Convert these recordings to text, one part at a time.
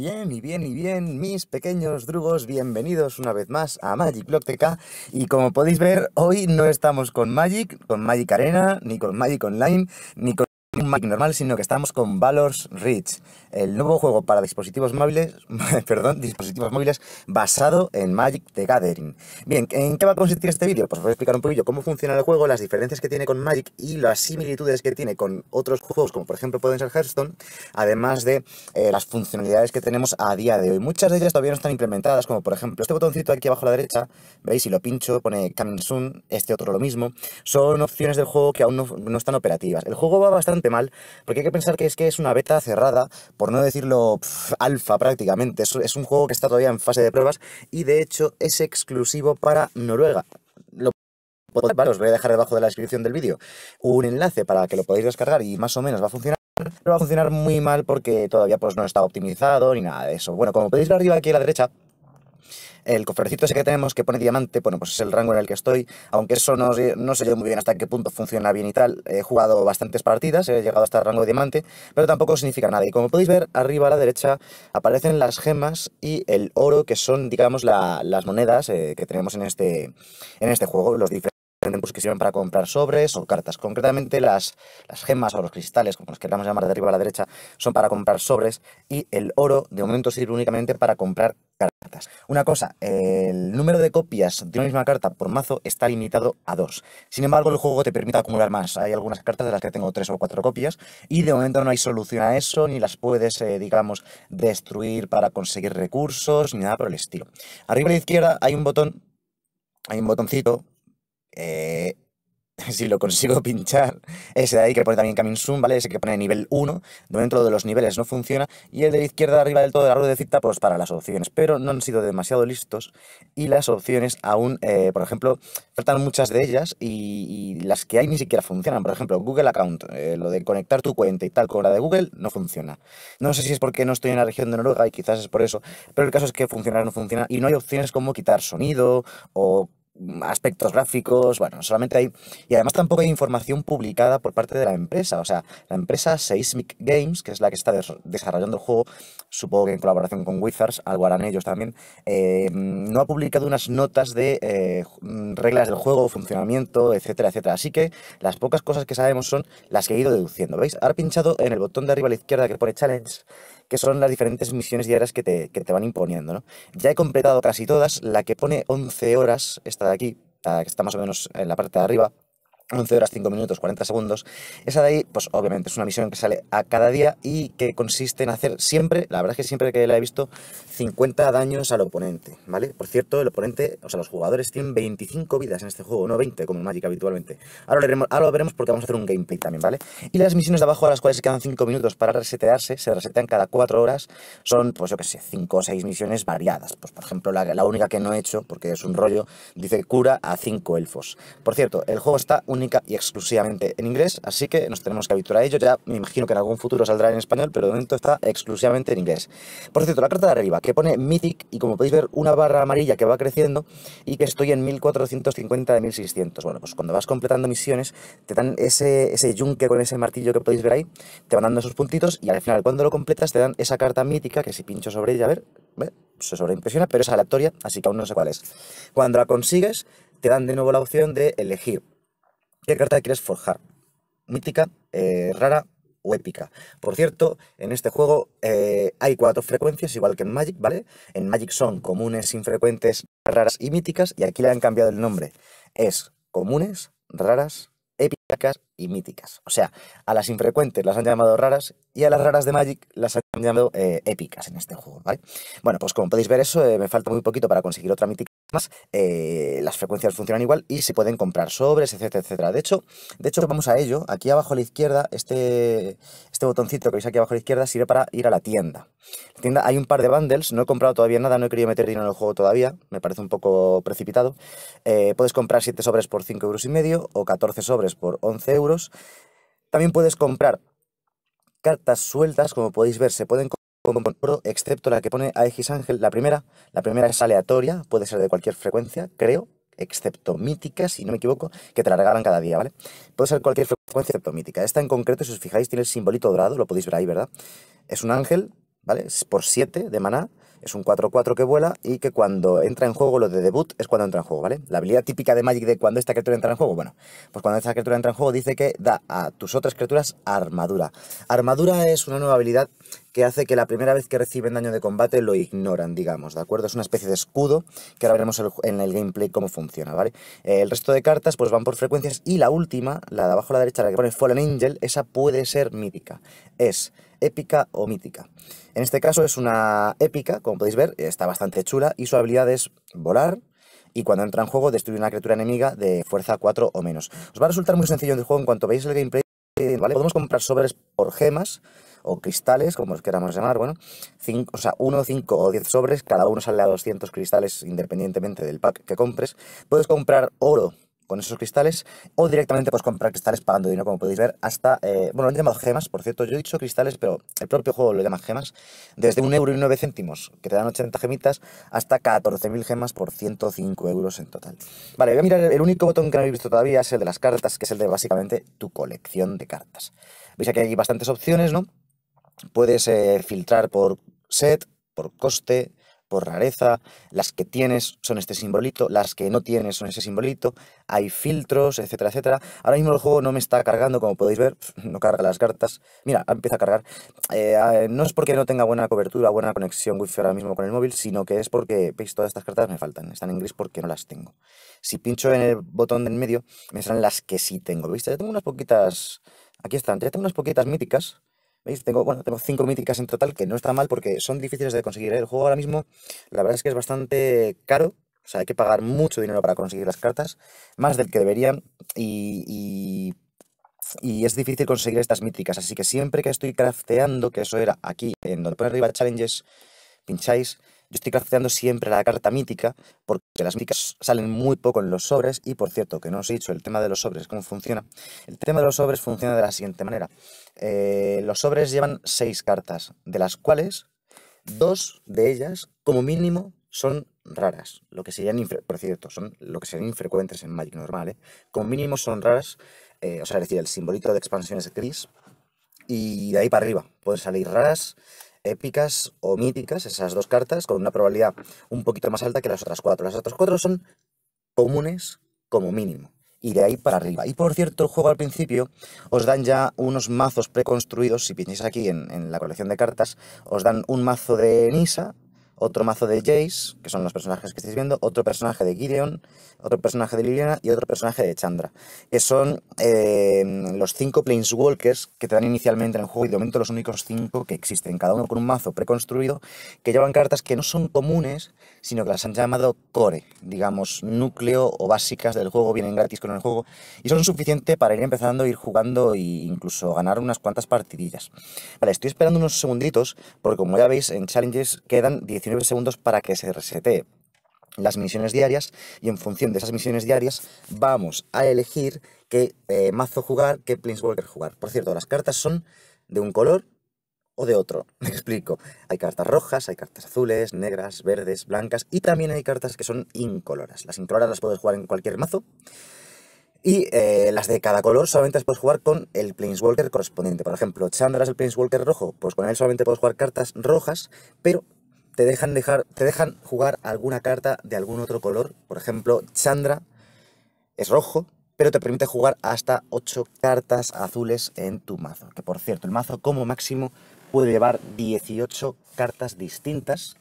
Bien, y bien, y bien, mis pequeños drugos, bienvenidos una vez más a Magic Block Y como podéis ver, hoy no estamos con Magic, con Magic Arena, ni con Magic Online, ni con Magic normal, sino que estamos con Valor's Reach el nuevo juego para dispositivos móviles, perdón, dispositivos móviles basado en Magic the Gathering. Bien, ¿en qué va a consistir este vídeo? Pues os voy a explicar un poquillo cómo funciona el juego, las diferencias que tiene con Magic y las similitudes que tiene con otros juegos, como por ejemplo pueden ser Hearthstone, además de eh, las funcionalidades que tenemos a día de hoy. Muchas de ellas todavía no están implementadas, como por ejemplo este botoncito aquí abajo a la derecha, veis, si lo pincho, pone Coming Soon, este otro lo mismo, son opciones del juego que aún no, no están operativas. El juego va bastante mal, porque hay que pensar que es que es una beta cerrada, por no decirlo alfa prácticamente. Es, un juego que está todavía en fase de pruebas y de hecho es exclusivo para Noruega. os voy a dejar debajo de la descripción del vídeo un enlace para que lo podáis descargar y más o menos va a funcionar pero va a funcionar muy mal porque todavía pues no está optimizado ni nada de eso. Bueno, como podéis ver arriba aquí a la derecha, el cofrecito ese que tenemos que pone diamante, bueno, pues es el rango en el que estoy, aunque eso no, no sé yo muy bien hasta qué punto funciona bien y tal. He jugado bastantes partidas, he llegado hasta el rango de diamante, pero tampoco significa nada. Y como podéis ver, arriba a la derecha aparecen las gemas y el oro, que son, digamos, las monedas eh, que tenemos en este, en este juego, los diferentes que sirven para comprar sobres o cartas. Concretamente, las, las gemas o los cristales, como los queramos llamar de arriba a la derecha, son para comprar sobres y el oro de momento sirve únicamente para comprar cartas. Una cosa, el número de copias de una misma carta por mazo está limitado a dos. Sin embargo, el juego te permite acumular más. Hay algunas cartas de las que tengo tres o cuatro copias y de momento no hay solución a eso, ni las puedes, eh, digamos, destruir para conseguir recursos, ni nada por el estilo. Arriba a la izquierda hay un botón, hay un botoncito eh, si lo consigo pinchar, ese de ahí que pone también Camin Zoom, ¿vale? Ese que pone nivel 1, dentro de los niveles no funciona, y el de la izquierda arriba del todo de la cita, pues para las opciones, pero no han sido demasiado listos y las opciones aún, eh, por ejemplo, faltan muchas de ellas y, las que hay ni siquiera funcionan, por ejemplo, Google Account, eh, lo de conectar tu cuenta y tal con la de Google, no funciona. No sé si es porque no estoy en la región de Noruega y quizás es por eso, pero el caso es que funcionar no funciona y no hay opciones como quitar sonido o aspectos gráficos, bueno, solamente hay... Y además tampoco hay información publicada por parte de la empresa, o sea, la empresa Seismic Games, que es la que está desarrollando el juego, supongo que en colaboración con Wizards, algo harán ellos también, eh, no ha publicado unas notas de eh, reglas del juego, funcionamiento, etcétera, etcétera. Así que las pocas cosas que sabemos son las que he ido deduciendo, ¿veis? Ahora pinchado en el botón de arriba a la izquierda que pone Challenge que son las diferentes misiones diarias que te, que te van imponiendo. Ya he completado casi todas, la que pone 11 horas, esta de aquí, que está más o menos en la parte de arriba, 11 horas 5 minutos 40 segundos. Esa de ahí, pues obviamente es una misión que sale a cada día y que consiste en hacer siempre, la verdad es que siempre que la he visto, 50 daños al oponente, ¿vale? Por cierto, el oponente, o sea, los jugadores tienen 25 vidas en este juego, no 20 como en Magic habitualmente. Ahora lo veremos, ahora lo veremos porque vamos a hacer un gameplay también, ¿vale? Y las misiones de abajo a las cuales se quedan 5 minutos para resetearse, se resetean cada 4 horas, son, pues yo qué sé, 5 o 6 misiones variadas. Pues por ejemplo, la, la única que no he hecho, porque es un rollo, dice cura a 5 elfos. Por cierto, el juego está un única y exclusivamente en inglés, así que nos tenemos que habituar a ello. Ya me imagino que en algún futuro saldrá en español, pero de momento está exclusivamente en inglés. Por cierto, la carta de arriba, que pone Mythic, y como podéis ver, una barra amarilla que va creciendo y que estoy en 1450 de 1600. Bueno, pues cuando vas completando misiones, te dan ese, yunque con ese martillo que podéis ver ahí, te van dando esos puntitos y al final, cuando lo completas, te dan esa carta mítica que si pincho sobre ella, a ver, ¿ver? se sobreimpresiona, pero es aleatoria, así que aún no sé cuál es. Cuando la consigues, te dan de nuevo la opción de elegir ¿Qué carta quieres forjar? Mítica, eh, rara o épica. Por cierto, en este juego eh, hay cuatro frecuencias, igual que en Magic, ¿vale? En Magic son comunes, infrecuentes, raras y míticas, y aquí le han cambiado el nombre. Es comunes, raras, épicas y míticas. O sea, a las infrecuentes las han llamado raras y a las raras de Magic las han llamado eh, épicas en este juego, ¿vale? Bueno, pues como podéis ver eso, me falta muy poquito para conseguir otra mítica eh, las frecuencias funcionan igual y se pueden comprar sobres, etcétera, etcétera. De hecho, de hecho, vamos a ello. Aquí abajo a la izquierda, este, este botoncito que veis aquí abajo a la izquierda sirve para ir a la tienda. tienda hay un par de bundles, no he comprado todavía nada, no he querido meter dinero en el juego todavía, me parece un poco precipitado. Eh, puedes comprar 7 sobres por 5 euros y medio o 14 sobres por 11 euros. También puedes comprar cartas sueltas, como podéis ver, se pueden excepto la que pone Aegis Ángel. La primera, la primera es aleatoria, puede ser de cualquier frecuencia, creo, excepto mítica, si no me equivoco, que te la regalan cada día, ¿vale? Puede ser cualquier frecuencia excepto mítica. Esta en concreto, si os fijáis, tiene el simbolito dorado, lo podéis ver ahí, ¿verdad? Es un ángel, ¿vale? Es por 7 de maná, es un 4-4 que vuela y que cuando entra en juego, lo de debut es cuando entra en juego, ¿vale? La habilidad típica de Magic de cuando esta criatura entra en juego, bueno, pues cuando esta criatura entra en juego dice que da a tus otras criaturas armadura. Armadura es una nueva habilidad que hace que la primera vez que reciben daño de combate lo ignoran, digamos, ¿de acuerdo? Es una especie de escudo que ahora veremos en el gameplay cómo funciona, ¿vale? Eh, el resto de cartas pues van por frecuencias y la última, la de abajo a la derecha, la que pone Fallen Angel, esa puede ser mítica. Es épica o mítica. En este caso es una épica, como podéis ver, está bastante chula y su habilidad es volar, y cuando entra en juego destruye una criatura enemiga de fuerza 4 o menos. Os va a resultar muy sencillo en el juego en cuanto veáis el gameplay. Eh, ¿vale? Podemos comprar sobres por gemas o cristales, como los queramos llamar, bueno, cinco, o sea, 1, 5 o 10 sobres, cada uno sale a 200 cristales independientemente del pack que compres. Puedes comprar oro con esos cristales o directamente pues comprar cristales pagando dinero, como podéis ver, hasta, eh, bueno, lo han llamado gemas, por cierto, yo he dicho cristales, pero el propio juego lo llama gemas, desde un euro y 9 céntimos, que te dan 80 gemitas, hasta 14.000 gemas por 105 euros en total. Vale, voy a mirar, el único botón que no habéis visto todavía es el de las cartas, que es el de básicamente tu colección de cartas. Veis aquí hay bastantes opciones, ¿no? Puedes eh, filtrar por set, por coste, por rareza, las que tienes son este simbolito, las que no tienes son ese simbolito, hay filtros, etcétera, etcétera. Ahora mismo el juego no me está cargando, como podéis ver, no carga las cartas. Mira, empieza a cargar. Eh, no es porque no tenga buena cobertura, buena conexión wifi ahora mismo con el móvil, sino que es porque, veis, todas estas cartas me faltan, están en gris porque no las tengo. Si pincho en el botón del medio, me salen las que sí tengo, viste? Ya tengo unas poquitas... Aquí están, ya tengo unas poquitas míticas, ¿Veis? Tengo, bueno, tengo cinco míticas en total, que no está mal porque son difíciles de conseguir. ¿eh? El juego ahora mismo, la verdad es que es bastante caro. O sea, hay que pagar mucho dinero para conseguir las cartas, más del que deberían. y, y es difícil conseguir estas míticas. Así que siempre que estoy crafteando, que eso era aquí, en donde pone arriba challenges, pincháis yo estoy clasificando siempre la carta mítica, porque las míticas salen muy poco en los sobres, y por cierto, que no os he dicho el tema de los sobres, cómo funciona. El tema de los sobres funciona de la siguiente manera. Eh, los sobres llevan seis cartas, de las cuales dos de ellas, como mínimo, son raras, lo que serían, por cierto, son lo que serían infrecuentes en Magic normal, ¿eh? como mínimo son raras, eh, o sea, es decir, el simbolito de expansión es gris, y de ahí para arriba pueden salir raras, épicas o míticas, esas dos cartas, con una probabilidad un poquito más alta que las otras cuatro. Las otras cuatro son comunes como mínimo. Y de ahí para arriba. Y por cierto, el juego al principio os dan ya unos mazos preconstruidos. Si pincháis aquí en, en la colección de cartas, os dan un mazo de Nisa, otro mazo de Jace, que son los personajes que estáis viendo, otro personaje de Gideon, otro personaje de Liliana y otro personaje de Chandra, que son eh, los cinco Planeswalkers que te dan inicialmente en el juego y de momento los únicos cinco que existen, cada uno con un mazo preconstruido, que llevan cartas que no son comunes, sino que las han llamado core, digamos, núcleo o básicas del juego, vienen gratis con el juego, y son suficientes para ir empezando, ir jugando e incluso ganar unas cuantas partidillas. Vale, estoy esperando unos segunditos, porque como ya veis, en Challenges quedan 19 segundos para que se resete las misiones diarias y en función de esas misiones diarias vamos a elegir qué eh, mazo jugar, qué Planeswalker jugar. Por cierto, las cartas son de un color o de otro. Me explico. Hay cartas rojas, hay cartas azules, negras, verdes, blancas y también hay cartas que son incoloras. Las incoloras las puedes jugar en cualquier mazo. Y eh, las de cada color solamente las puedes jugar con el Planeswalker correspondiente. Por ejemplo, Chandra es el Planeswalker rojo, pues con él solamente puedes jugar cartas rojas, pero te dejan, dejar, te dejan jugar alguna carta de algún otro color. Por ejemplo, Chandra es rojo, pero te permite jugar hasta 8 cartas azules en tu mazo. Que por cierto, el mazo como máximo puede llevar 18 cartas distintas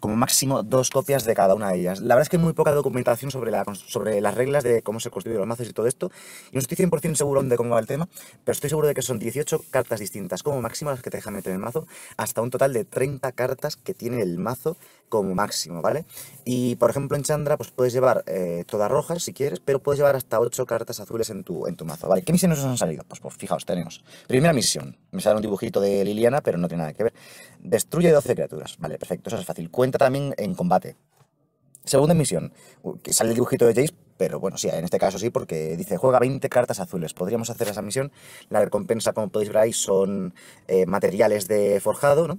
como máximo dos copias de cada una de ellas. La verdad es que hay muy poca documentación sobre, la, sobre las reglas de cómo se construyen los mazos y todo esto, y no estoy 100% seguro de cómo va el tema, pero estoy seguro de que son 18 cartas distintas como máximo las que te dejan meter en el mazo, hasta un total de 30 cartas que tiene el mazo como máximo, ¿vale? Y por ejemplo en Chandra pues puedes llevar eh, todas rojas si quieres, pero puedes llevar hasta 8 cartas azules en tu, en tu mazo, ¿vale? ¿Qué misiones nos han salido? Pues, pues fijaos, tenemos. Primera misión, me sale un dibujito de Liliana, pero no tiene nada que ver. Destruye 12 criaturas, vale, perfecto, eso es fácil también en combate. Segunda misión. Que sale el dibujito de Jace, pero bueno, sí, en este caso sí, porque dice, juega 20 cartas azules. Podríamos hacer esa misión. La recompensa, como podéis ver son eh, materiales de forjado, ¿no?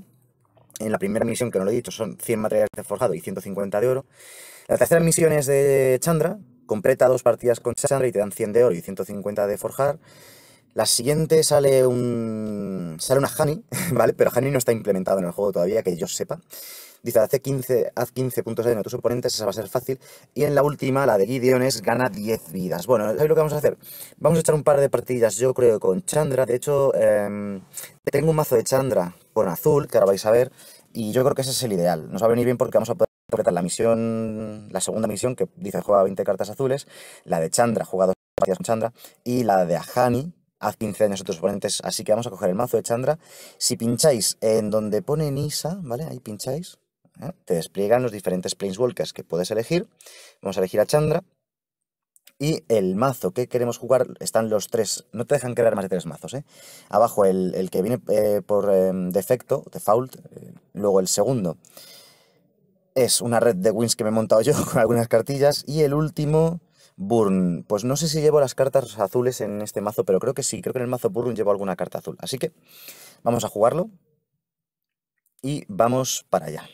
En la primera misión, que no lo he dicho, son 100 materiales de forjado y 150 de oro. La tercera misión es de Chandra. Completa dos partidas con Chandra y te dan 100 de oro y 150 de forjar. La siguiente sale un sale una Honey, ¿vale? Pero Honey no está implementado en el juego todavía, que yo sepa. Dice, haz 15, haz 15 puntos de a tus oponentes, esa va a ser fácil. Y en la última, la de Gideones, gana 10 vidas. Bueno, ¿sabéis lo que vamos a hacer? Vamos a echar un par de partidas, yo creo, con Chandra. De hecho, em, tengo un mazo de Chandra con azul, que ahora vais a ver. Y yo creo que ese es el ideal. Nos va a venir bien porque vamos a poder completar la misión, la segunda misión, que dice juega 20 cartas azules, la de Chandra, jugado dos partidas con Chandra, y la de Ahani, haz 15 años a tus oponentes. Así que vamos a coger el mazo de Chandra. Si pincháis en donde pone Nisa, ¿vale? Ahí pincháis. ¿eh? Te despliegan los diferentes Planeswalkers que puedes elegir. Vamos a elegir a Chandra. Y el mazo que queremos jugar están los tres. No te dejan crear más de tres mazos. ¿eh? Abajo el, que viene eh, por em, defecto, default. luego el segundo es una red de wins que me he montado yo con algunas cartillas. Y el último, Burn. Pues no sé si llevo las cartas azules en este mazo, pero creo que sí. Creo que en el mazo Burn llevo alguna carta azul. Así que vamos a jugarlo y vamos para allá.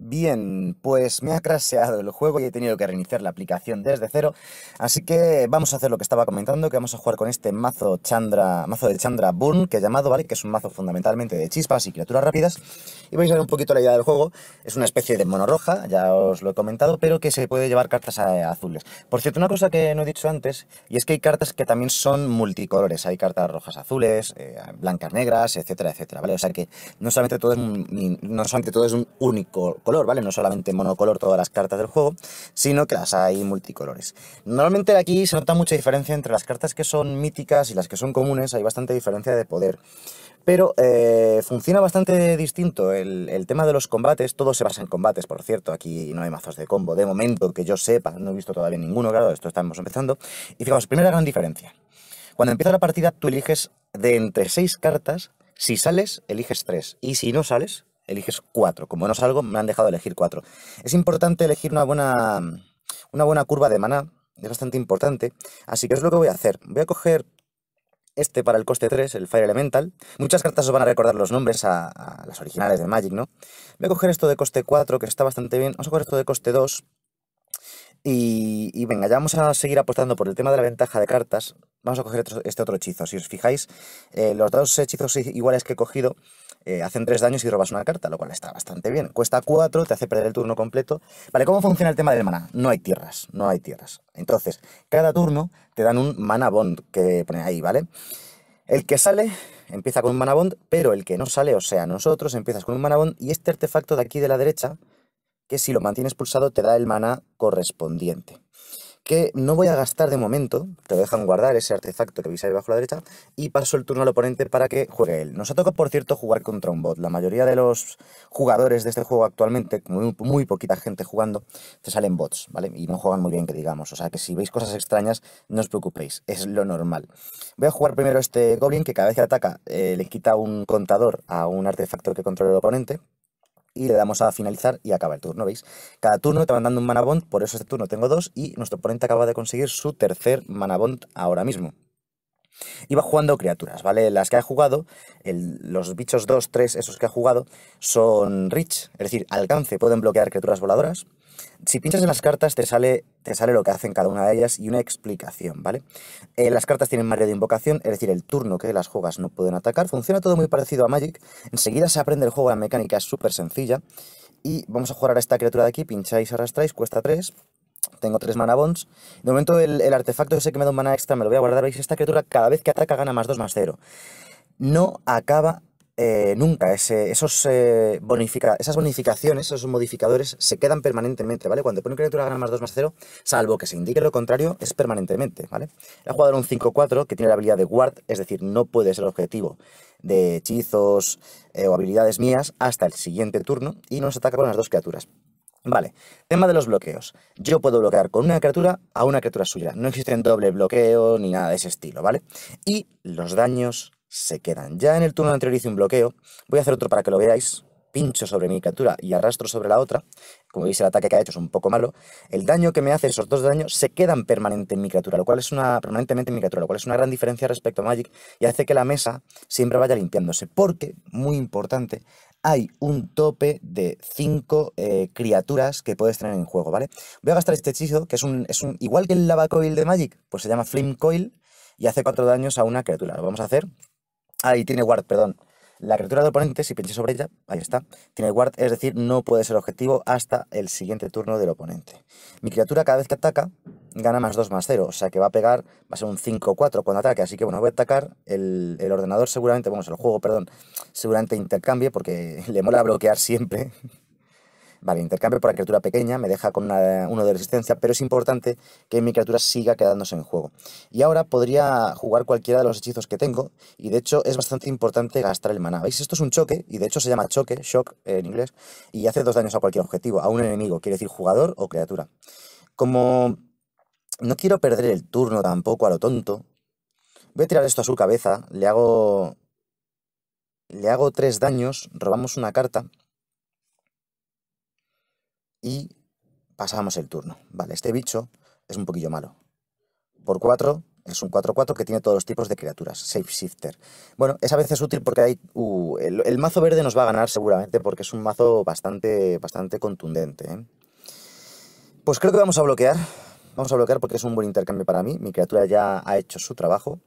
Bien, pues me ha crasheado el juego y he tenido que reiniciar la aplicación desde cero, así que vamos a hacer lo que estaba comentando, que vamos a jugar con este mazo Chandra, mazo de Chandra Burn, que llamado, ¿vale? Que es un mazo fundamentalmente de chispas y criaturas rápidas, y vais a ver un poquito la idea del juego, es una especie de mono roja, ya os lo he comentado, pero que se puede llevar cartas azules. Por cierto, una cosa que no he dicho antes, y es que hay cartas que también son multicolores, hay cartas rojas azules, eh, blancas negras, etcétera, etcétera, ¿vale? O sea que no solamente todo no solamente todo es un único ¿vale? No solamente monocolor todas las cartas del juego, sino que las hay multicolores. Normalmente aquí se nota mucha diferencia entre las cartas que son míticas y las que son comunes, hay bastante diferencia de poder. Pero eh, funciona bastante distinto el, tema de los combates, todo se basa en combates, por cierto, aquí no hay mazos de combo, de momento que yo sepa, no he visto todavía ninguno, claro, esto estamos empezando. Y fijaos, primera gran diferencia. Cuando empieza la partida tú eliges de entre seis cartas, si sales, eliges tres, y si no sales, eliges cuatro. Como no salgo, me han dejado elegir cuatro. Es importante elegir una buena, una buena curva de maná. Es bastante importante. Así que es lo que voy a hacer. Voy a coger este para el coste 3, el Fire Elemental. Muchas cartas os van a recordar los nombres a, las originales de Magic, ¿no? Voy a coger esto de coste 4, que está bastante bien. Vamos a coger esto de coste 2. Y, venga, ya vamos a seguir apostando por el tema de la ventaja de cartas. Vamos a coger este otro hechizo. Si os fijáis, eh, los dos hechizos iguales que he cogido eh, hacen tres daños y robas una carta, lo cual está bastante bien. Cuesta cuatro, te hace perder el turno completo. Vale, ¿cómo funciona el tema del mana? No hay tierras, no hay tierras. Entonces, cada turno te dan un mana bond que pone ahí, ¿vale? El que sale empieza con un mana bond, pero el que no sale, o sea, nosotros empiezas con un mana bond y este artefacto de aquí de la derecha, que si lo mantienes pulsado te da el mana correspondiente que no voy a gastar de momento, te dejan guardar ese artefacto que veis ahí a la derecha, y paso el turno al oponente para que juegue él. Nos ha tocado, por cierto, jugar contra un bot. La mayoría de los jugadores de este juego actualmente, muy, muy poquita gente jugando, te salen bots, ¿vale? Y no juegan muy bien, que digamos. O sea, que si veis cosas extrañas, no os preocupéis, es lo normal. Voy a jugar primero este Goblin, que cada vez que ataca eh, le quita un contador a un artefacto que controla el oponente, y le damos a finalizar y acaba el turno, ¿veis? Cada turno te van dando un mana bond, por eso este turno tengo dos y nuestro oponente acaba de conseguir su tercer mana bond ahora mismo. Y va jugando criaturas, ¿vale? Las que ha jugado, los bichos 2, 3, esos que ha jugado, son rich, es decir, alcance, pueden bloquear criaturas voladoras, si pinchas en las cartas te sale, te sale lo que hacen cada una de ellas y una explicación, ¿vale? Eh, las cartas tienen Mario de invocación, es decir, el turno que las juegas no pueden atacar. Funciona todo muy parecido a Magic. Enseguida se aprende el juego, la mecánica es súper sencilla. Y vamos a jugar a esta criatura de aquí, pincháis, arrastráis, cuesta 3. Tengo 3 mana bonds. De momento el, el artefacto ese que me da un mana extra me lo voy a guardar. Veis, esta criatura cada vez que ataca gana más 2, más 0 no acaba eh, nunca. esos, eh, bonifica, esas bonificaciones, esos modificadores, se quedan permanentemente, ¿vale? Cuando pone criatura gana más 2 más 0, salvo que se indique lo contrario, es permanentemente, ¿vale? El jugador un 5-4 que tiene la habilidad de guard, es decir, no puede ser objetivo de hechizos eh, o habilidades mías hasta el siguiente turno y nos ataca con las dos criaturas. Vale, tema de los bloqueos. Yo puedo bloquear con una criatura a una criatura suya. No existen doble bloqueo ni nada de ese estilo, ¿vale? Y los daños se quedan. Ya en el turno anterior hice un bloqueo. Voy a hacer otro para que lo veáis. Pincho sobre mi criatura y arrastro sobre la otra. Como veis, el ataque que ha hecho es un poco malo. El daño que me hace, esos dos daños, se quedan permanente en mi criatura, lo cual es una, permanentemente en mi criatura, lo cual es una gran diferencia respecto a Magic y hace que la mesa siempre vaya limpiándose. Porque, muy importante, hay un tope de Cinco eh, criaturas que puedes tener en juego, ¿vale? Voy a gastar este hechizo, que es un, igual que el lava coil de Magic, pues se llama Flame Coil y hace cuatro daños a una criatura. Lo vamos a hacer Ahí tiene guard, perdón. La criatura del oponente, si pinché sobre ella, ahí está, tiene guard, es decir, no puede ser objetivo hasta el siguiente turno del oponente. Mi criatura cada vez que ataca gana más 2 más 0, o sea que va a pegar, va a ser un 5-4 cuando ataque, así que bueno, voy a atacar, el, ordenador seguramente, vamos, el juego, perdón, seguramente intercambie porque le mola bloquear siempre Vale, intercambio por la criatura pequeña, me deja con uno de resistencia, pero es importante que mi criatura siga quedándose en juego. Y ahora podría jugar cualquiera de los hechizos que tengo, y de hecho es bastante importante gastar el maná. ¿Veis? Esto es un choque, y de hecho se llama choque, shock en inglés, y hace dos daños a cualquier objetivo, a un enemigo, quiere decir jugador o criatura. Como no quiero perder el turno tampoco a lo tonto, voy a tirar esto a su cabeza, le hago... Le hago tres daños, robamos una carta y pasamos el turno. Vale, este bicho es un poquillo malo. Por 4 es un 4-4 que tiene todos los tipos de criaturas, Safe Shifter. Bueno, es a veces útil porque hay, uh, el, mazo verde nos va a ganar seguramente porque es un mazo bastante, bastante contundente. ¿eh? Pues creo que vamos a bloquear. Vamos a bloquear porque es un buen intercambio para mí. Mi criatura ya ha hecho su trabajo.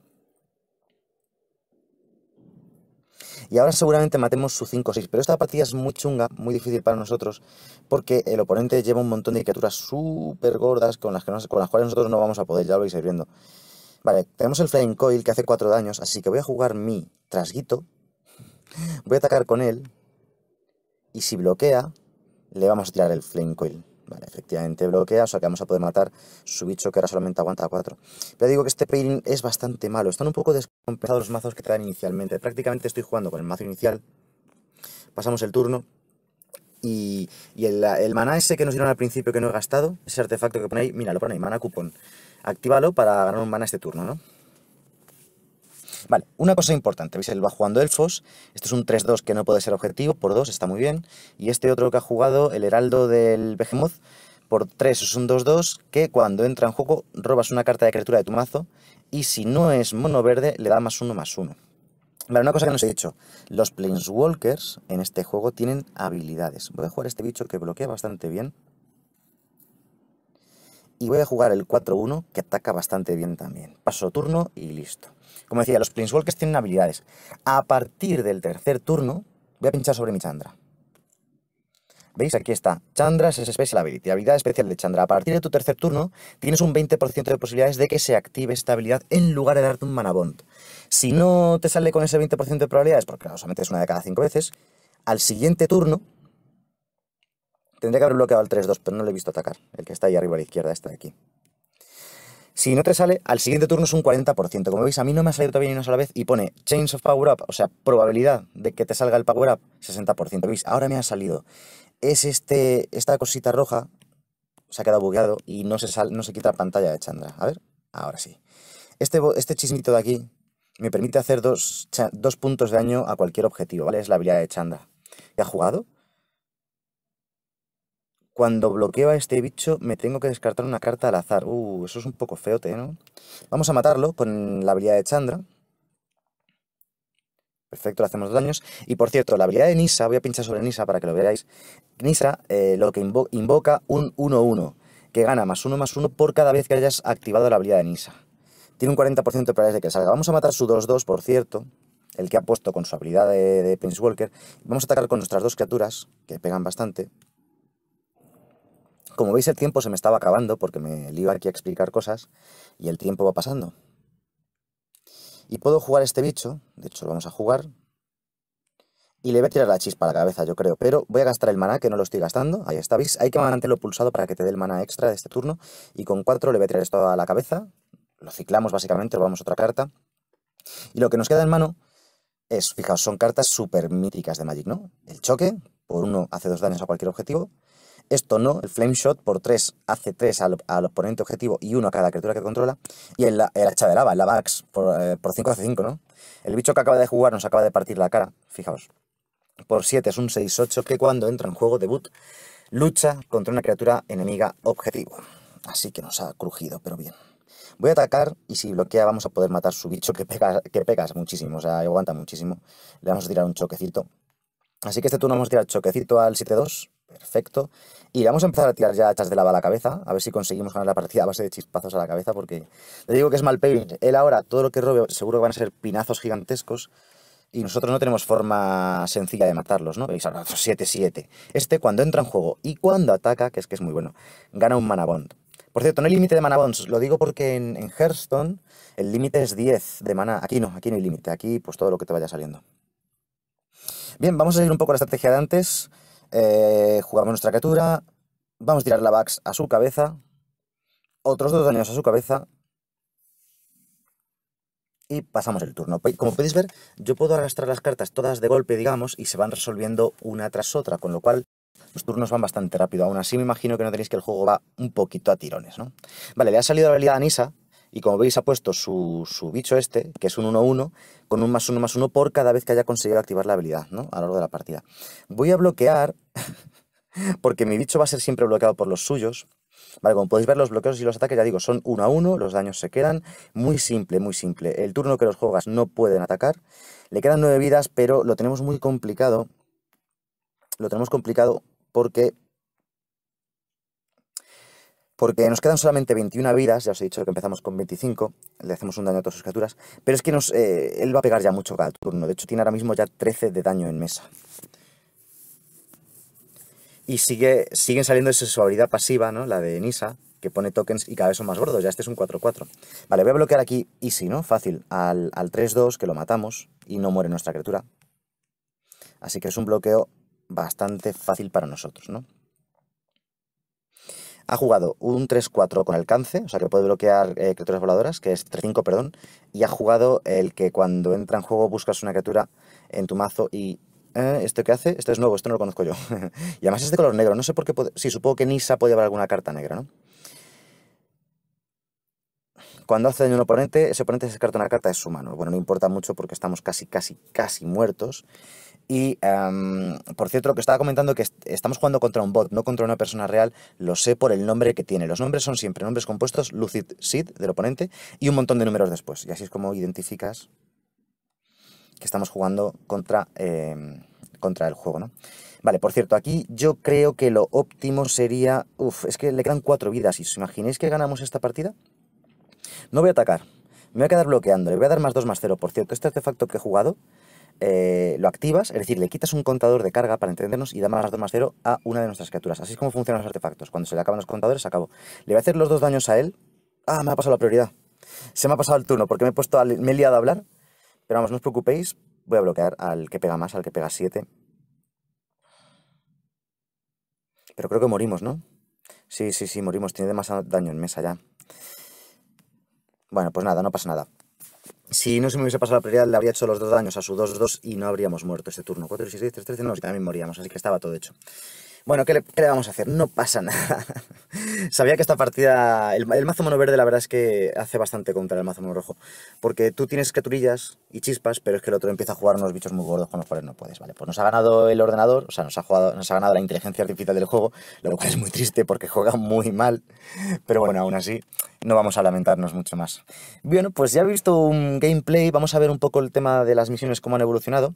Y ahora seguramente matemos su 5 o 6, pero esta partida es muy chunga, muy difícil para nosotros, porque el oponente lleva un montón de criaturas súper gordas con las, que con las cuales nosotros no vamos a poder, ya lo vais a ir viendo. Vale, tenemos el Flame Coil que hace 4 daños, así que voy a jugar mi trasguito, voy a atacar con él, y si bloquea, le vamos a tirar el Flame Coil. Vale, efectivamente bloquea, o sea que vamos a poder matar su bicho que ahora solamente aguanta 4. Pero digo que este pairing es bastante malo, están un poco descompensados los mazos que traen inicialmente. Prácticamente estoy jugando con el mazo inicial, pasamos el turno y, el, el, maná ese que nos dieron al principio que no he gastado, ese artefacto que ponéis mira, lo pone ahí, cupón. Actívalo para ganar un mana este turno, ¿no? Vale, una cosa importante, veis, él va jugando elfos, esto es un 3-2 que no puede ser objetivo, por 2 está muy bien, y este otro que ha jugado, el heraldo del Behemoth, por 3 es un 2-2 que cuando entra en juego robas una carta de criatura de tu mazo y si no es mono verde le da más 1 más 1. Vale, una cosa que no os he dicho, los Planeswalkers en este juego tienen habilidades. Voy a jugar este bicho que bloquea bastante bien. Y voy a jugar el 4-1 que ataca bastante bien también. Paso turno y listo. Como decía, los Planeswalkers tienen habilidades. A partir del tercer turno, voy a pinchar sobre mi Chandra. ¿Veis? Aquí está. Chandra es Special Ability, habilidad especial de Chandra. A partir de tu tercer turno, tienes un 20% de posibilidades de que se active esta habilidad en lugar de darte un Mana Bond. Si no te sale con ese 20% de probabilidades, porque claro, es una de cada cinco veces, al siguiente turno tendría que haber bloqueado al 3-2, pero no lo he visto atacar. El que está ahí arriba a la izquierda, este de aquí. Si no te sale, al siguiente turno es un 40%. Como veis, a mí no me ha salido todavía ni una sola vez y pone Chains of Power Up, o sea, probabilidad de que te salga el Power Up, 60%. ¿Veis? Ahora me ha salido. Es este, esta cosita roja, se ha quedado bugueado y no se, no se quita la pantalla de Chandra. A ver, ahora sí. Este, este chismito de aquí me permite hacer dos, puntos de daño a cualquier objetivo, ¿vale? Es la habilidad de Chandra. ¿Ya ha jugado? Cuando bloqueo a este bicho me tengo que descartar una carta al azar. Uh, eso es un poco feote, ¿eh? ¿no? Vamos a matarlo con la habilidad de Chandra. Perfecto, le hacemos dos daños. Y por cierto, la habilidad de Nisa, voy a pinchar sobre Nisa para que lo veáis. Nisa eh, lo que invoca un 1-1, que gana más 1 más 1 por cada vez que hayas activado la habilidad de Nisa. Tiene un 40% de probabilidades de que salga. Vamos a matar su 2-2, por cierto, el que ha puesto con su habilidad de, de Prince Walker. Vamos a atacar con nuestras dos criaturas, que pegan bastante. Como veis, el tiempo se me estaba acabando porque me lío aquí a explicar cosas y el tiempo va pasando. Y puedo jugar este bicho, de hecho lo vamos a jugar, y le voy a tirar la chispa a la cabeza, yo creo. Pero voy a gastar el maná, que no lo estoy gastando. Ahí está, ¿veis? Hay que mantenerlo pulsado para que te dé el mana extra de este turno. Y con 4 le voy a tirar esto a la cabeza. Lo ciclamos, básicamente, robamos otra carta. Y lo que nos queda en mano es, fijaos, son cartas súper míticas de Magic, ¿no? El choque, por uno hace dos daños a cualquier objetivo. Esto no, el flame shot por 3 hace 3 al, oponente objetivo y 1 a cada criatura que controla. Y el, el hacha de lava, el lavax, por, eh, por 5 hace 5, ¿no? El bicho que acaba de jugar nos acaba de partir la cara, fijaos. Por 7 es un 6-8 que cuando entra en juego debut lucha contra una criatura enemiga objetivo. Así que nos ha crujido, pero bien. Voy a atacar y si bloquea vamos a poder matar su bicho que pega, que pegas muchísimo, o sea, aguanta muchísimo. Le vamos a tirar un choquecito. Así que este turno vamos a tirar choquecito al 7-2. Perfecto. Y vamos a empezar a tirar ya hachas de lava a la cabeza, a ver si conseguimos ganar la partida a base de chispazos a la cabeza, porque le digo que es mal Él ahora, todo lo que robe, seguro que van a ser pinazos gigantescos. Y nosotros no tenemos forma sencilla de matarlos, ¿no? Veis, ahora 7-7. Este, cuando entra en juego y cuando ataca, que es que es muy bueno, gana un mana bond. Por cierto, no hay límite de mana bonds. Lo digo porque en, en Hearthstone el límite es 10 de mana. Aquí no, aquí no hay límite. Aquí, pues todo lo que te vaya saliendo. Bien, vamos a seguir un poco la estrategia de antes. Eh, jugamos nuestra criatura. Vamos a tirar la Vax a su cabeza. Otros dos daños a su cabeza. Y pasamos el turno. Como podéis ver, yo puedo arrastrar las cartas todas de golpe, digamos, y se van resolviendo una tras otra, con lo cual los turnos van bastante rápido. Aún así me imagino que no tenéis que el juego va un poquito a tirones, ¿no? Vale, le ha salido la habilidad a Anisa, y como veis ha puesto su, bicho este, que es un 1-1, con un más 1 más 1 por cada vez que haya conseguido activar la habilidad, ¿no? A lo largo de la partida. Voy a bloquear, porque mi bicho va a ser siempre bloqueado por los suyos. Vale, como podéis ver, los bloqueos y los ataques, ya digo, son 1 a uno, los daños se quedan. Muy simple, muy simple. El turno que los juegas no pueden atacar. Le quedan nueve vidas, pero lo tenemos muy complicado. Lo tenemos complicado porque porque nos quedan solamente 21 vidas, ya os he dicho que empezamos con 25, le hacemos un daño a todas sus criaturas, pero es que nos, eh, él va a pegar ya mucho cada turno, de hecho tiene ahora mismo ya 13 de daño en mesa. Y sigue, siguen saliendo esa su habilidad pasiva, ¿no? La de Nisa, que pone tokens y cada vez son más gordos, ya este es un 4-4. Vale, voy a bloquear aquí easy, ¿no? Fácil, al, al 3-2 que lo matamos y no muere nuestra criatura. Así que es un bloqueo bastante fácil para nosotros, ¿no? Ha jugado un 3-4 con alcance, o sea que puede bloquear eh, criaturas voladoras, que es 3-5, perdón, y ha jugado el que cuando entra en juego buscas una criatura en tu mazo y eh, ¿esto qué hace? Esto es nuevo, esto no lo conozco yo. y además es de color negro, no sé por qué... Puede... Sí, supongo que Nisa puede haber alguna carta negra, ¿no? Cuando hace daño a un oponente, ese oponente descarta una carta de su mano. Bueno, no importa mucho porque estamos casi, casi, casi muertos. Y, em, por cierto, lo que estaba comentando que estamos jugando contra un bot, no contra una persona real, lo sé por el nombre que tiene. Los nombres son siempre nombres compuestos, lucid seed del oponente y un montón de números después. Y así es como identificas que estamos jugando contra, em, contra el juego, ¿no? Vale, por cierto, aquí yo creo que lo óptimo sería... Uf, es que le quedan cuatro vidas. ¿Y os imagináis que ganamos esta partida? No voy a atacar. Me voy a quedar bloqueando. Le voy a dar más 2 más 0. Por cierto, este artefacto que he jugado eh, lo activas, es decir, le quitas un contador de carga para entendernos y da más 2 más 0 a una de nuestras criaturas. Así es como funcionan los artefactos. Cuando se le acaban los contadores, se acabó. Le voy a hacer los dos daños a él. Ah, me ha pasado la prioridad. Se me ha pasado el turno porque me he puesto me he liado a hablar. Pero vamos, no os preocupéis. Voy a bloquear al que pega más, al que pega 7. Pero creo que morimos, ¿no? Sí, sí, sí, morimos. Tiene demasiado daño en mesa ya. Bueno, pues nada, no pasa nada. Si no se me hubiese pasado la prioridad, le habría hecho los dos daños a su 2-2 y no habríamos muerto este turno. 4 6 6, 3, 13, 9 y también moríamos, así que estaba todo hecho. Bueno, ¿qué le, qué vamos a hacer? No pasa nada. Sabía que esta partida... El, mazo mono verde la verdad es que hace bastante contra el mazo mono rojo. Porque tú tienes criaturillas y chispas, pero es que el otro empieza a jugar unos bichos muy gordos con los cuales no puedes. Vale, pues nos ha ganado el ordenador, o sea, nos ha, jugado, nos ha ganado la inteligencia artificial del juego, lo cual es muy triste porque juega muy mal. Pero bueno, aún así, no vamos a lamentarnos mucho más. Bueno, pues ya he visto un gameplay, vamos a ver un poco el tema de las misiones, cómo han evolucionado.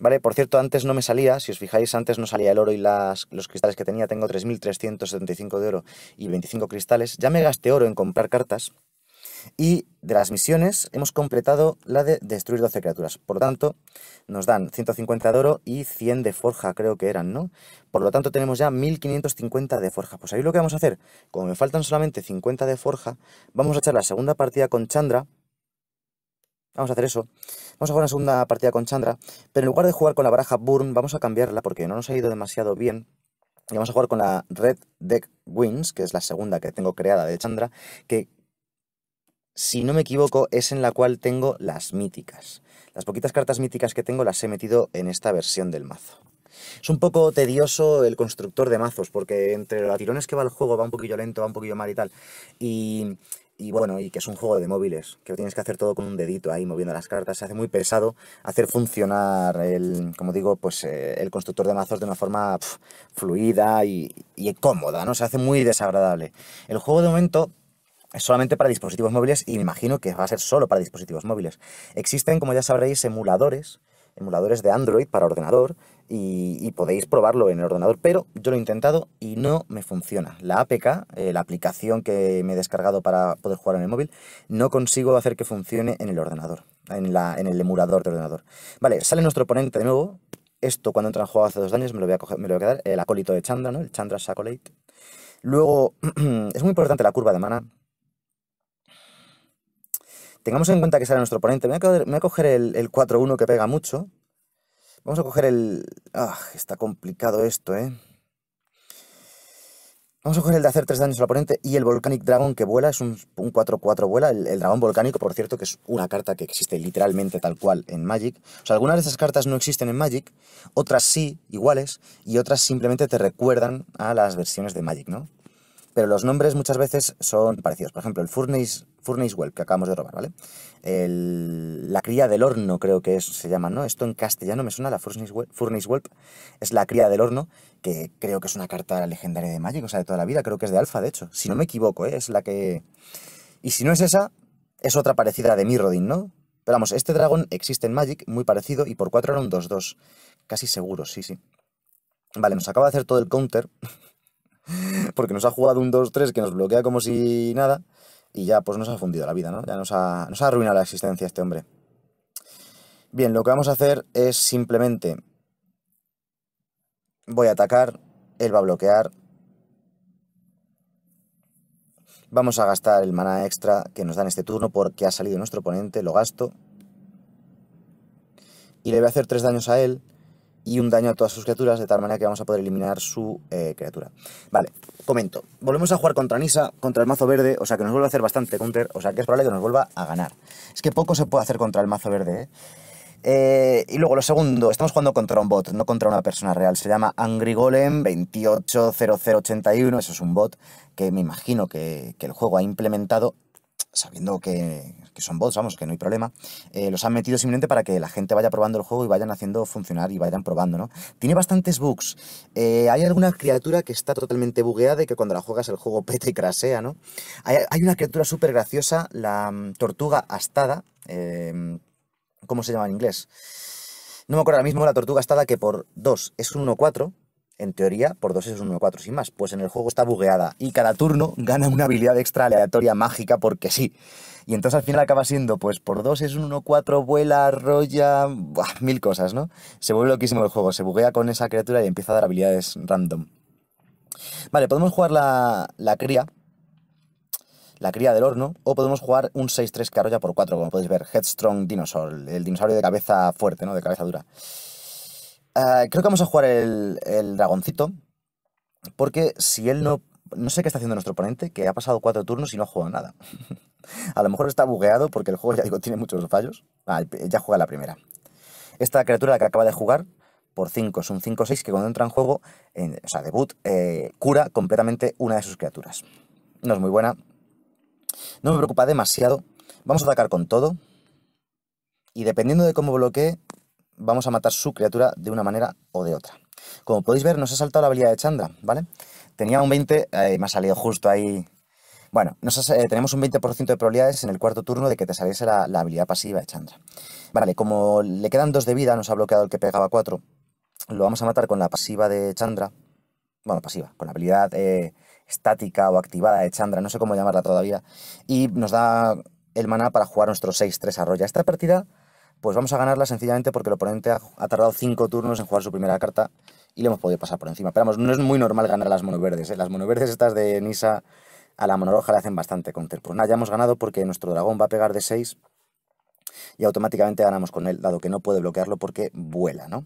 ¿Vale? Por cierto, antes no me salía, si os fijáis, antes no salía el oro y las, los cristales que tenía. Tengo 3.375 de oro y 25 cristales. Ya me gasté oro en comprar cartas. Y de las misiones hemos completado la de destruir 12 criaturas. Por lo tanto, nos dan 150 de oro y 100 de forja, creo que eran, ¿no? Por lo tanto, tenemos ya 1550 de forja. Pues ahí lo que vamos a hacer, como me faltan solamente 50 de forja, vamos a echar la segunda partida con Chandra Vamos a hacer eso. Vamos a jugar una segunda partida con Chandra, pero en lugar de jugar con la baraja Burn, vamos a cambiarla porque no nos ha ido demasiado bien. Y vamos a jugar con la Red Deck Wins, que es la segunda que tengo creada de Chandra, que si no me equivoco, es en la cual tengo las míticas. Las poquitas cartas míticas que tengo las he metido en esta versión del mazo. Es un poco tedioso el constructor de mazos, porque entre los tirones que va el juego va un poquillo lento, va un poquillo mal y tal. Y y bueno, y que es un juego de móviles, que lo tienes que hacer todo con un dedito ahí moviendo las cartas, se hace muy pesado hacer funcionar el, como digo, pues eh, el constructor de mazos de una forma fluida y, cómoda, ¿no? Se hace muy desagradable. El juego de momento es solamente para dispositivos móviles y me imagino que va a ser solo para dispositivos móviles. Existen, como ya sabréis, emuladores emuladores de Android para ordenador y, podéis probarlo en el ordenador, pero yo lo he intentado y no me funciona. La APK, eh, la aplicación que me he descargado para poder jugar en el móvil, no consigo hacer que funcione en el ordenador, en, el emulador de ordenador. Vale, sale nuestro oponente de nuevo. Esto cuando entra en juego hace dos años me lo voy a, coger, a quedar, el acólito de Chandra, ¿no? El Chandra Shacolate. Luego, es muy importante la curva de mana Tengamos en cuenta que será nuestro oponente. Me voy a coger, el, 4-1 que pega mucho. Vamos a coger el... Ah, está complicado esto, ¿eh? Vamos a coger el de hacer tres daños al oponente y el Volcanic Dragon que vuela, es un 4-4 vuela, el, el, dragón volcánico, por cierto, que es una carta que existe literalmente tal cual en Magic. O sea, algunas de esas cartas no existen en Magic, otras sí, iguales, y otras simplemente te recuerdan a las versiones de Magic, ¿no? pero los nombres muchas veces son parecidos. Por ejemplo, el Furnace, Welp que acabamos de robar, ¿vale? la cría del horno, creo que se llama, ¿no? Esto en castellano me suena, la Furnace, Welp. es la cría del horno, que creo que es una carta legendaria de Magic, o sea, de toda la vida, creo que es de Alfa, de hecho, si no me equivoco, ¿eh? es la que... Y si no es esa, es otra parecida de Mirrodin, ¿no? Pero vamos, este dragón existe en Magic, muy parecido, y por 4 era un 2-2, casi seguro, sí, sí. Vale, nos acaba de hacer todo el counter porque nos ha jugado un 2-3 que nos bloquea como si nada y ya pues nos ha fundido la vida, ¿no? Ya nos ha, arruinado la existencia este hombre. Bien, lo que vamos a hacer es simplemente voy a atacar, él va a bloquear. Vamos a gastar el mana extra que nos dan este turno porque ha salido nuestro oponente, lo gasto. Y le voy a hacer tres daños a él y un daño a todas sus criaturas, de tal manera que vamos a poder eliminar su eh, criatura. Vale, comento. Volvemos a jugar contra Nisa, contra el mazo verde, o sea que nos vuelve a hacer bastante counter, o sea que es probable que nos vuelva a ganar. Es que poco se puede hacer contra el mazo verde, ¿eh? eh y luego lo segundo, estamos jugando contra un bot, no contra una persona real. Se llama Angry Golem 280081, eso es un bot que me imagino que el juego ha implementado sabiendo que, son bots, vamos, que no hay problema, eh, los han metido simplemente para que la gente vaya probando el juego y vayan haciendo funcionar y vayan probando, ¿no? Tiene bastantes bugs. Eh, hay alguna criatura que está totalmente bugueada y que cuando la juegas el juego peta y crasea, ¿no? Hay, una criatura súper graciosa, la mm, tortuga astada, em, ¿cómo se llama en inglés? No me acuerdo ahora mismo, la tortuga astada que por 2 es un 1-4, en teoría, por 2 es un 1-4 sin más. Pues en el juego está bugueada y cada turno gana una habilidad extra aleatoria mágica porque sí. Y entonces al final acaba siendo, pues por 2 es un 1-4, vuela, arrolla, mil cosas, ¿no? Se vuelve loquísimo el juego, se buguea con esa criatura y empieza a dar habilidades random. Vale, podemos jugar la, la cría, la cría del horno, o podemos jugar un 6-3 que arrolla por 4, como podéis ver, Headstrong Dinosaur, el dinosaurio de cabeza fuerte, ¿no? De cabeza dura. Ah, creo que vamos a jugar el, dragoncito. Porque si él no. No sé qué está haciendo nuestro oponente, que ha pasado cuatro turnos y no ha jugado nada. a lo mejor está bugueado porque el juego, ya digo, tiene muchos fallos. Ah, ya juega la primera. Esta criatura que acaba de jugar, por 5, es un 5-6 que cuando entra en juego, o sea, debut, eh, cura completamente una de sus criaturas. No es muy buena. No me preocupa demasiado. Vamos a atacar con todo. Y dependiendo de cómo bloquee, vamos a matar su criatura de una manera o de otra. Como podéis ver, nos ha saltado la habilidad de Chandra, ¿vale? Tenía un 20, eh, me ha salido justo ahí. Bueno, nos eh, tenemos un 20% de probabilidades en el cuarto turno de que te saliese la, habilidad pasiva de Chandra. Vale, como le quedan dos de vida, nos ha bloqueado el que pegaba 4, lo vamos a matar con la pasiva de Chandra. Bueno, pasiva, con la habilidad eh, estática o activada de Chandra, no sé cómo llamarla todavía. Y nos da el maná para jugar nuestro 6-3 arroya. Esta partida pues vamos a ganarla sencillamente porque el oponente ha, tardado cinco turnos en jugar su primera carta y le hemos podido pasar por encima. Pero vamos, no es muy normal ganar las monoverdes. ¿eh? Las monoverdes estas de Nisa a la monoroja le hacen bastante counter. Pues nada, ya hemos ganado porque nuestro dragón va a pegar de 6 y automáticamente ganamos con él, dado que no puede bloquearlo porque vuela, ¿no?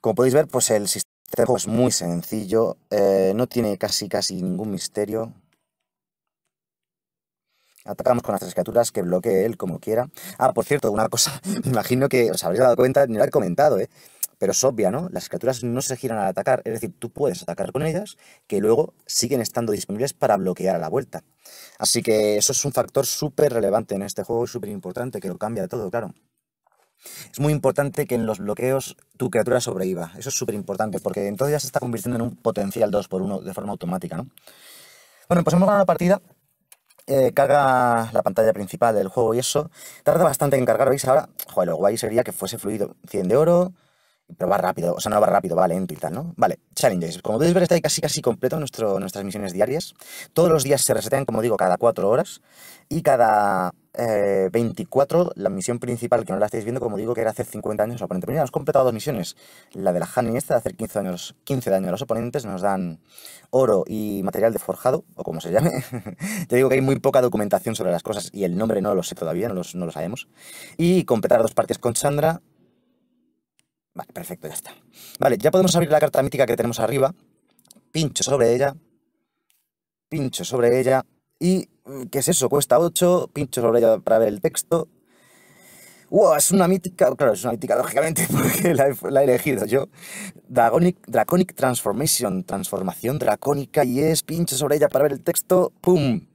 Como podéis ver, pues el sistema es muy sencillo, eh, no tiene casi casi ningún misterio. Atacamos con nuestras criaturas, que bloquee él como quiera. Ah, por cierto, una cosa, me imagino que os habréis dado cuenta, ni lo he comentado, ¿eh? pero es obvia, ¿no? Las criaturas no se giran al atacar, es decir, tú puedes atacar con ellas, que luego siguen estando disponibles para bloquear a la vuelta. Así que eso es un factor súper relevante en este juego, súper importante, que lo cambia de todo, claro. Es muy importante que en los bloqueos tu criatura sobreviva, eso es súper importante, porque entonces ya se está convirtiendo en un potencial 2 por 1 de forma automática, ¿no? Bueno, pues hemos ganado la partida eh, carga la pantalla principal del juego y eso. Tarda bastante en cargar, ¿veis? Ahora, joder, lo guay sería que fuese fluido 100 de oro, pero va rápido, o sea, no va rápido, va lento y tal, ¿no? Vale, challenges. Como podéis ver, está casi casi completo nuestro, nuestras misiones diarias. Todos los días se resetean, como digo, cada 4 horas. Y cada 24, eh, la misión principal, que no la estáis viendo, como digo, que era hacer 50 años a los oponentes. Pues hemos completado dos misiones. La de la Han esta, de hacer 15 años, a los oponentes. Nos dan oro y material de forjado, o como se llame. Te digo que hay muy poca documentación sobre las cosas y el nombre no lo sé todavía, no, no lo sabemos. Y completar dos partes con Chandra Vale, perfecto, ya está. Vale, ya podemos abrir la carta mítica que tenemos arriba. Pincho sobre ella. Pincho sobre ella. Y, ¿qué es eso? Cuesta 8. Pincho sobre ella para ver el texto. ¡Wow! Es una mítica. Claro, es una mítica, lógicamente, porque la he, elegido yo. Dragonic, Draconic Transformation. Transformación dracónica. Y es pincho sobre ella para ver el texto. ¡Pum!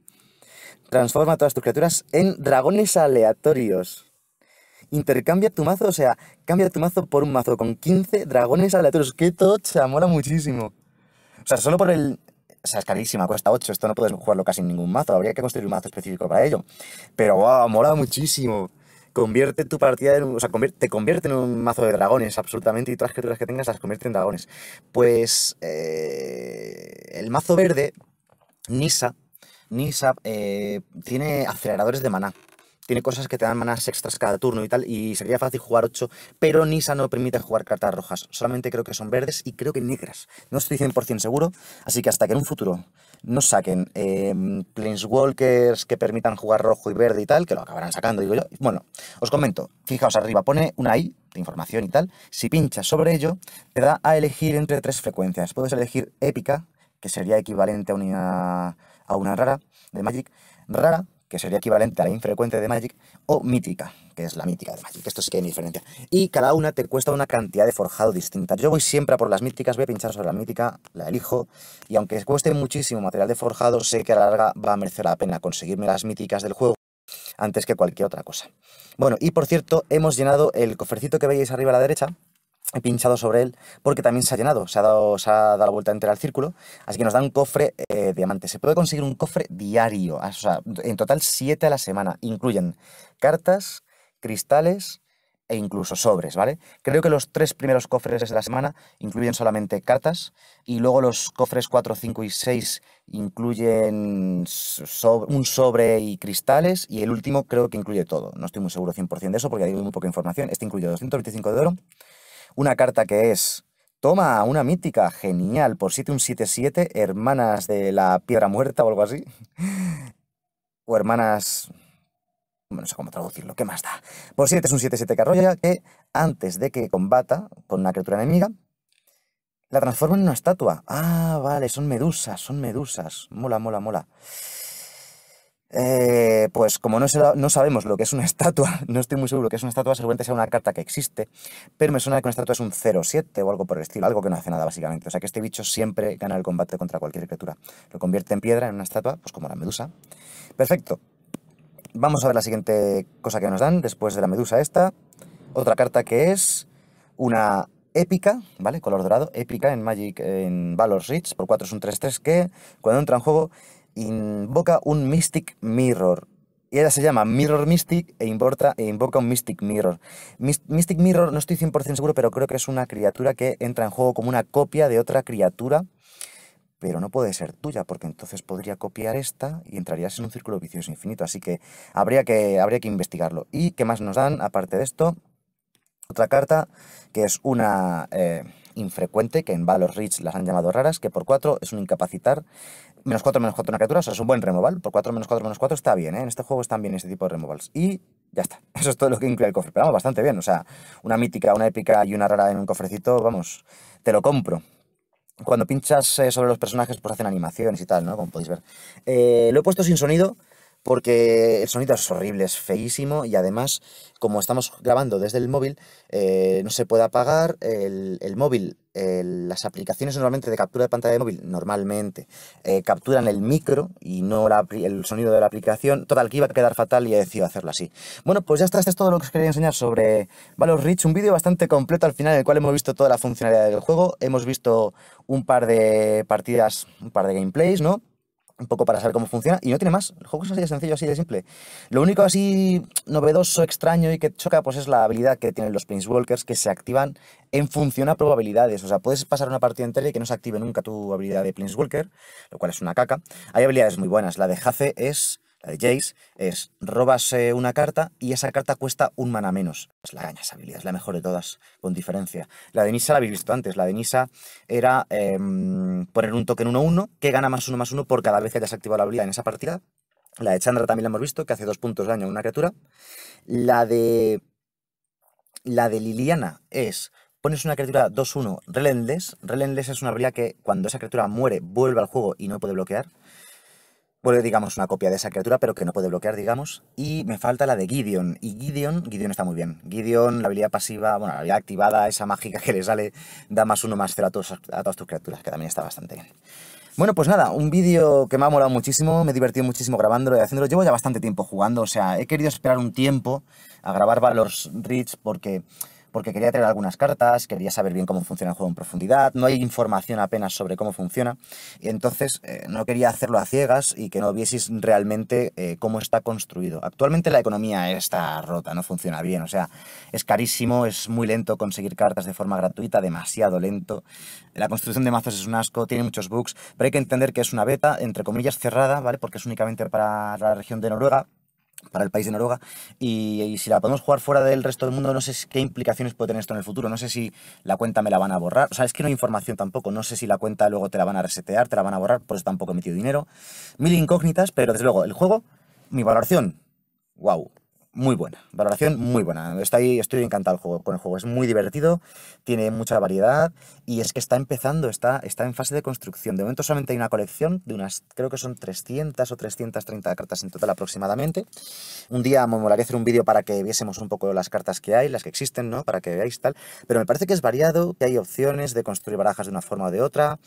Transforma todas tus criaturas en dragones aleatorios intercambia tu mazo, o sea, cambia tu mazo por un mazo con 15 dragones aleatorios. ¡Qué tocha! Mola muchísimo. O sea, solo por el... O sea, es carísima, cuesta 8, esto no puedes jugarlo casi en ningún mazo, habría que construir un mazo específico para ello. Pero, wow, mola muchísimo. Convierte tu partida, en, o sea, te convierte en un mazo de dragones, absolutamente, y todas las criaturas que tengas las convierte en dragones. Pues eh, el mazo verde, Nisa, Nisa, eh, tiene aceleradores de maná tiene cosas que te dan manas extras cada turno y tal, y sería fácil jugar 8, pero Nisa no permite jugar cartas rojas, solamente creo que son verdes y creo que negras, no estoy 100% seguro, así que hasta que en un futuro no saquen eh, Planeswalkers que permitan jugar rojo y verde y tal, que lo acabarán sacando, digo yo. Bueno, os comento, fijaos arriba, pone una I de información y tal, si pinchas sobre ello, te da a elegir entre tres frecuencias, puedes elegir épica, que sería equivalente a una, a una rara de Magic, rara, que sería equivalente a la infrecuente de Magic, o mítica, que es la mítica de Magic. Esto sí que hay diferencia. Y cada una te cuesta una cantidad de forjado distinta. Yo voy siempre a por las míticas, voy a pinchar sobre la mítica, la elijo, y aunque cueste muchísimo material de forjado, sé que a la larga va a merecer la pena conseguirme las míticas del juego antes que cualquier otra cosa. Bueno, y por cierto, hemos llenado el cofrecito que veis arriba a la derecha, he pinchado sobre él porque también se ha llenado, se ha dado, se ha dado la vuelta entera al círculo, así que nos dan un cofre eh, diamante. Se puede conseguir un cofre diario, o sea, en total 7 a la semana, incluyen cartas, cristales e incluso sobres, ¿vale? Creo que los tres primeros cofres de la semana incluyen solamente cartas y luego los cofres 4, 5 y 6 incluyen un sobre y cristales y el último creo que incluye todo. No estoy muy seguro 100% de eso porque hay muy poca información. Este incluye 225 de oro, una carta que es, toma una mítica, genial, por un 7-7, hermanas de la piedra muerta o algo así. o hermanas... No sé cómo traducirlo, ¿qué más da? Por 7 es un 77 arrolla, que antes de que combata con una criatura enemiga, la transforma en una estatua. Ah, vale, son medusas, son medusas. Mola, mola, mola. Eh, pues como no, sabemos lo que es una estatua, no estoy muy seguro que es una estatua, seguramente sea una carta que existe, pero me suena que una estatua es un 07 o algo por el estilo, algo que no hace nada básicamente. O sea que este bicho siempre gana el combate contra cualquier criatura. Lo convierte en piedra, en una estatua, pues como la medusa. Perfecto. Vamos a ver la siguiente cosa que nos dan después de la medusa esta. Otra carta que es una épica, ¿vale? Color dorado, épica en Magic, en Valor Reach, por 4 es un 3-3 que cuando entra en juego invoca un Mystic Mirror. Y ella se llama Mirror Mystic e, e invoca un Mystic Mirror. Mystic Mirror, no estoy 100% seguro, pero creo que es una criatura que entra en juego como una copia de otra criatura, pero no puede ser tuya, porque entonces podría copiar esta y entrarías en un círculo vicioso infinito. Así que habría que, habría que investigarlo. ¿Y qué más nos dan aparte de esto? Otra carta que es una... Eh, infrecuente, que en Valor Reach las han llamado raras, que por 4 es un incapacitar, menos 4, menos 4 una criatura, o sea, es un buen removal. Por 4, menos 4, menos 4 está bien, ¿eh? En este juego están bien este tipo de removals. Y ya está. Eso es todo lo que incluye el cofre. Pero vamos, bastante bien. O sea, una mítica, una épica y una rara en un cofrecito, vamos, te lo compro. Cuando pinchas eh, sobre los personajes, pues hacen animaciones y tal, ¿no? Como podéis ver. Eh, lo he puesto sin sonido porque el sonido es horrible, es feísimo y además, como estamos grabando desde el móvil, eh, no se puede apagar el, móvil. las aplicaciones normalmente de captura de pantalla de móvil, normalmente, eh, capturan el micro y no el sonido de la aplicación. Total, que iba a quedar fatal y he decidido hacerlo así. Bueno, pues ya está, este es todo lo que os quería enseñar sobre Valor Reach, un vídeo bastante completo al final en el cual hemos visto toda la funcionalidad del juego, hemos visto un par de partidas, un par de gameplays, ¿no? un poco para saber cómo funciona y no tiene más. El juego es así de sencillo, así de simple. Lo único así novedoso, extraño y que choca pues es la habilidad que tienen los Walkers que se activan en función a probabilidades. O sea, puedes pasar una partida entera y que no se active nunca tu habilidad de Walker, lo cual es una caca. Hay habilidades muy buenas. La de Jace es de Jace, es robas una carta y esa carta cuesta un mana menos. Es la gaña habilidad, es la mejor de todas, con diferencia. La de Nisa la habéis visto antes. La de Nisa era em, poner un token 1-1 que gana más 1 más 1 por cada vez que hayas activado la habilidad en esa partida. La de Chandra también la hemos visto, que hace dos puntos de daño a una criatura. La de. La de Liliana es pones una criatura 2-1 Relentless. Relentless es una habilidad que cuando esa criatura muere vuelve al juego y no puede bloquear vuelve, digamos, una copia de esa criatura, pero que no puede bloquear, digamos. Y me falta la de Gideon. Y Gideon, Gideon está muy bien. Gideon, la habilidad pasiva, bueno, la habilidad activada, esa mágica que le sale, da más uno más cero a, todas tus criaturas, que también está bastante bien. Bueno, pues nada, un vídeo que me ha molado muchísimo, me he divertido muchísimo grabándolo y haciéndolo. Llevo ya bastante tiempo jugando, o sea, he querido esperar un tiempo a grabar Valor's Reach porque porque quería tener algunas cartas, quería saber bien cómo funciona el juego en profundidad, no hay información apenas sobre cómo funciona, y entonces eh, no quería hacerlo a ciegas y que no vieses realmente eh, cómo está construido. Actualmente la economía está rota, no funciona bien, o sea, es carísimo, es muy lento conseguir cartas de forma gratuita, demasiado lento, la construcción de mazos es un asco, tiene muchos bugs, pero hay que entender que es una beta, entre comillas, cerrada, ¿vale? Porque es únicamente para la región de Noruega, para el país de Noruega. Y, si la podemos jugar fuera del resto del mundo, no sé qué implicaciones puede tener esto en el futuro. No sé si la cuenta me la van a borrar. O sea, es que no hay información tampoco. No sé si la cuenta luego te la van a resetear, te la van a borrar. Por eso tampoco he metido dinero. Mil incógnitas, pero desde luego, el juego, mi valoración, wow muy buena, valoración muy buena. Estoy, estoy encantado con el juego, es muy divertido, tiene mucha variedad y es que está empezando, está, está en fase de construcción. De momento solamente hay una colección de unas, creo que son 300 o 330 cartas en total aproximadamente. Un día me molaría hacer un vídeo para que viésemos un poco las cartas que hay, las que existen, ¿no? Para que veáis tal. Pero me parece que es variado, que hay opciones de construir barajas de una forma o de otra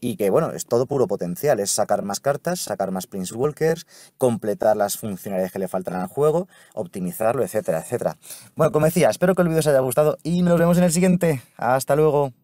y que, bueno, es todo puro potencial, es sacar más cartas, sacar más Prince Walkers, completar las funcionalidades que le faltan al juego, optimizarlo, etcétera, etcétera. Bueno, como decía, espero que el vídeo os haya gustado y nos vemos en el siguiente. Hasta luego.